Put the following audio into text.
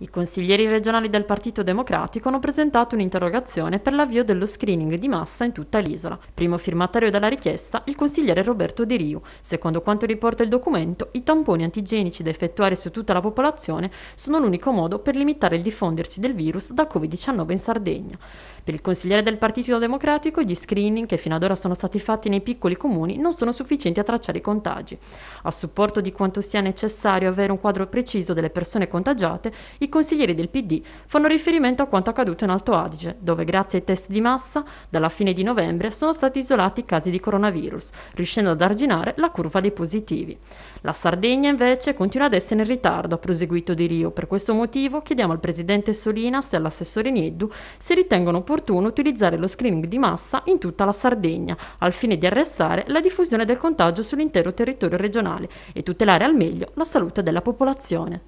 I consiglieri regionali del Partito Democratico hanno presentato un'interrogazione per l'avvio dello screening di massa in tutta l'isola. Primo firmatario della richiesta, il consigliere Roberto Di Rio. Secondo quanto riporta il documento, i tamponi antigenici da effettuare su tutta la popolazione sono l'unico modo per limitare il diffondersi del virus da Covid-19 in Sardegna. Per il consigliere del Partito Democratico gli screening che fino ad ora sono stati fatti nei piccoli comuni non sono sufficienti a tracciare i contagi. A supporto di quanto sia necessario avere un quadro preciso delle persone contagiate, i consiglieri del PD fanno riferimento a quanto accaduto in Alto Adige, dove grazie ai test di massa, dalla fine di novembre sono stati isolati i casi di coronavirus, riuscendo ad arginare la curva dei positivi. La Sardegna invece continua ad essere in ritardo, ha proseguito Di Rio. Per questo motivo chiediamo al presidente Solinas e all'assessore Nieddu se ritengono opportuno opportuno utilizzare lo screening di massa in tutta la Sardegna, al fine di arrestare la diffusione del contagio sull'intero territorio regionale e tutelare al meglio la salute della popolazione.